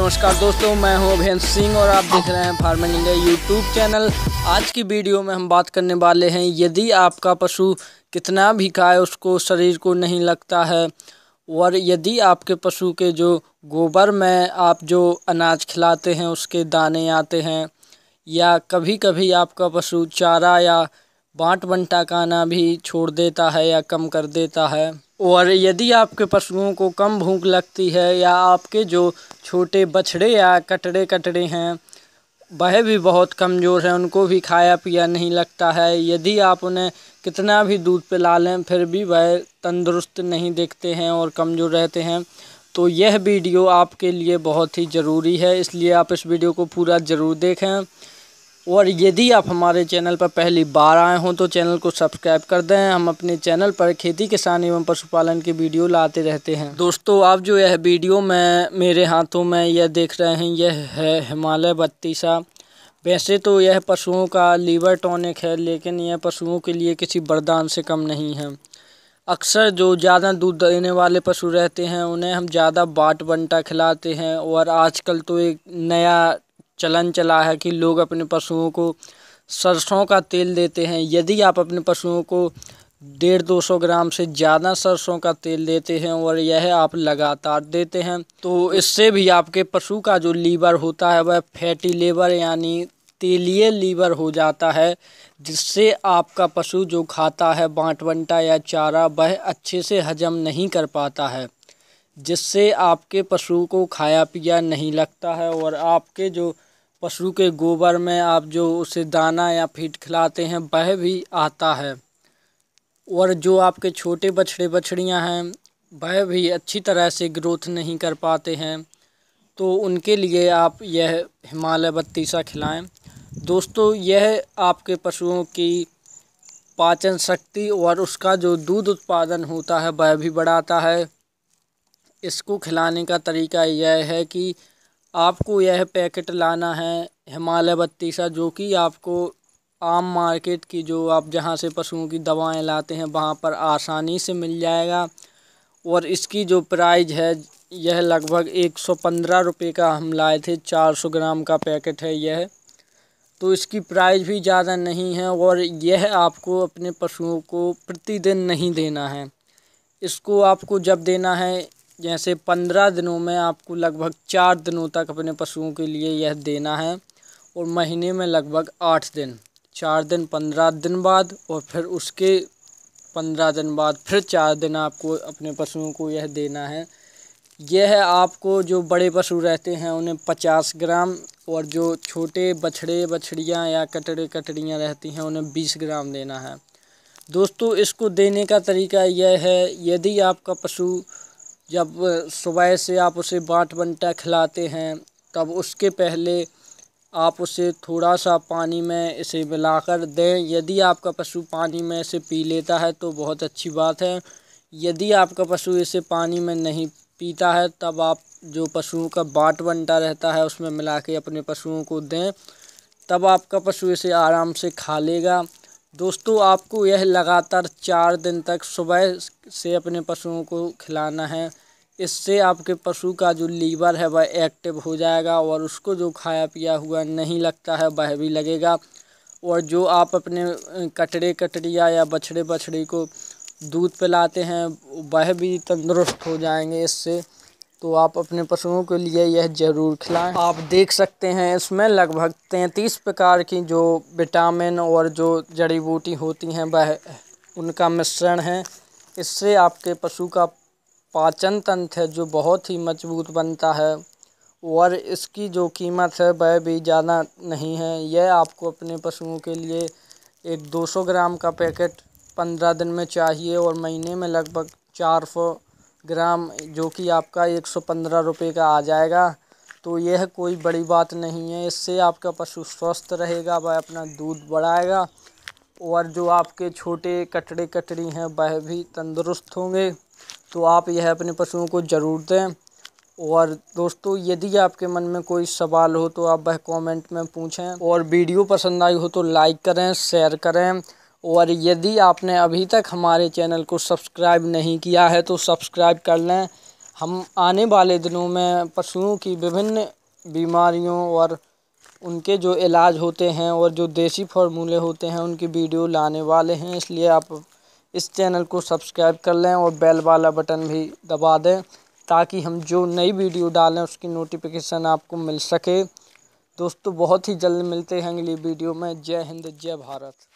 नमस्कार दोस्तों मैं हूं अभियंत सिंह और आप देख रहे हैं फार्मिंग इंडिया यूट्यूब चैनल आज की वीडियो में हम बात करने वाले हैं यदि आपका पशु कितना भी खाए उसको शरीर को नहीं लगता है और यदि आपके पशु के जो गोबर में आप जो अनाज खिलाते हैं उसके दाने आते हैं या कभी कभी आपका पशु चारा या बाँट बंटा खाना भी छोड़ देता है या कम कर देता है और यदि आपके पशुओं को कम भूख लगती है या आपके जो छोटे बछड़े या कटड़े कटड़े हैं वह भी बहुत कमज़ोर हैं उनको भी खाया पिया नहीं लगता है यदि आप उन्हें कितना भी दूध पिला लें फिर भी वह तंदुरुस्त नहीं देखते हैं और कमज़ोर रहते हैं तो यह वीडियो आपके लिए बहुत ही ज़रूरी है इसलिए आप इस वीडियो को पूरा ज़रूर देखें और यदि आप हमारे चैनल पर पहली बार आए हों तो चैनल को सब्सक्राइब कर दें हम अपने चैनल पर खेती किसान एवं पशुपालन की वीडियो लाते रहते हैं दोस्तों आप जो यह वीडियो में मेरे हाथों में यह देख रहे हैं यह है हिमालय बत्तीसा वैसे तो यह पशुओं का लीवर टॉनिक है लेकिन यह पशुओं के लिए किसी वरदान से कम नहीं है अक्सर जो ज़्यादा दूध देने वाले पशु रहते हैं उन्हें हम ज़्यादा बाट बंटा खिलाते हैं और आजकल तो एक नया चलन चला है कि लोग अपने पशुओं को सरसों का तेल देते हैं यदि आप अपने पशुओं को डेढ़ दो सौ ग्राम से ज़्यादा सरसों का तेल देते हैं और यह आप लगातार देते हैं तो इससे भी आपके पशु का जो लीवर होता है वह फैटी लीवर यानी तेलीय लीवर हो जाता है जिससे आपका पशु जो खाता है बांटवंटा या चारा वह अच्छे से हजम नहीं कर पाता है जिससे आपके पशु को खाया पिया नहीं लगता है और आपके जो पशु के गोबर में आप जो उसे दाना या फीट खिलाते हैं वह भी आता है और जो आपके छोटे बछड़े बछड़ियाँ हैं वह भी अच्छी तरह से ग्रोथ नहीं कर पाते हैं तो उनके लिए आप यह हिमालय बत्तीसा खिलाएं दोस्तों यह आपके पशुओं की पाचन शक्ति और उसका जो दूध उत्पादन होता है वह भी बढ़ाता है इसको खिलाने का तरीका यह है कि आपको यह पैकेट लाना है हिमालय बत्ती सा जो कि आपको आम मार्केट की जो आप जहाँ से पशुओं की दवाएं लाते हैं वहाँ पर आसानी से मिल जाएगा और इसकी जो प्राइज है यह लगभग एक सौ पंद्रह रुपये का हम लाए थे चार सौ ग्राम का पैकेट है यह तो इसकी प्राइस भी ज़्यादा नहीं है और यह आपको अपने पशुओं को प्रतिदिन नहीं देना है इसको आपको जब देना है जैसे पंद्रह दिनों में आपको लगभग चार दिनों तक अपने पशुओं के लिए यह देना है और महीने में लगभग आठ दिन चार दिन पंद्रह दिन बाद और फिर उसके पंद्रह दिन बाद फिर चार दिन आपको अपने पशुओं को यह देना है यह आपको जो बड़े पशु रहते हैं उन्हें पचास ग्राम और जो छोटे बछड़े बछड़ियाँ या कटड़े कटड़ियाँ रहती हैं उन्हें बीस ग्राम देना है दोस्तों इसको देने का तरीका यह है यदि आपका पशु जब सुबह से आप उसे बाँट बंटा खिलाते हैं तब उसके पहले आप उसे थोड़ा सा पानी में इसे मिलाकर दें यदि आपका पशु पानी में इसे पी लेता है तो बहुत अच्छी बात है यदि आपका पशु इसे पानी में नहीं पीता है तब आप जो पशुओं का बाट बंटा रहता है उसमें मिला के अपने पशुओं को दें तब आपका पशु इसे आराम से खा लेगा दोस्तों आपको यह लगातार चार दिन तक सुबह से अपने पशुओं को खिलाना है इससे आपके पशु का जो लीवर है वह एक्टिव हो जाएगा और उसको जो खाया पिया हुआ नहीं लगता है वह भी लगेगा और जो आप अपने कटरे कटरिया या बछड़े बछड़ी को दूध पिलाते हैं वह भी तंदुरुस्त हो जाएंगे इससे तो आप अपने पशुओं के लिए यह ज़रूर खिलाएं आप देख सकते हैं इसमें लगभग तैंतीस प्रकार की जो विटामिन और जो जड़ी बूटी होती हैं वह उनका मिश्रण है इससे आपके पशु का पाचन तंत्र है जो बहुत ही मजबूत बनता है और इसकी जो कीमत है वह भी ज़्यादा नहीं है यह आपको अपने पशुओं के लिए एक 200 ग्राम का पैकेट पंद्रह दिन में चाहिए और महीने में लगभग चार सौ ग्राम जो कि आपका एक सौ पंद्रह रुपये का आ जाएगा तो यह कोई बड़ी बात नहीं है इससे आपका पशु स्वस्थ रहेगा वह अपना दूध बढ़ाएगा और जो आपके छोटे कटड़े कटड़ी हैं वह भी तंदुरुस्त होंगे तो आप यह अपने पशुओं को ज़रूर दें और दोस्तों यदि आपके मन में कोई सवाल हो तो आप वह कमेंट में पूछें और वीडियो पसंद आई हो तो लाइक करें शेयर करें और यदि आपने अभी तक हमारे चैनल को सब्सक्राइब नहीं किया है तो सब्सक्राइब कर लें हम आने वाले दिनों में पशुओं की विभिन्न बीमारियों और उनके जो इलाज होते हैं और जो देसी फार्मूले होते हैं उनकी वीडियो लाने वाले हैं इसलिए आप इस चैनल को सब्सक्राइब कर लें और बेल वाला बटन भी दबा दें ताकि हम जो नई वीडियो डालें उसकी नोटिफिकेशन आपको मिल सके दोस्तों बहुत ही जल्द मिलते हैं अगली वीडियो में जय हिंद जय भारत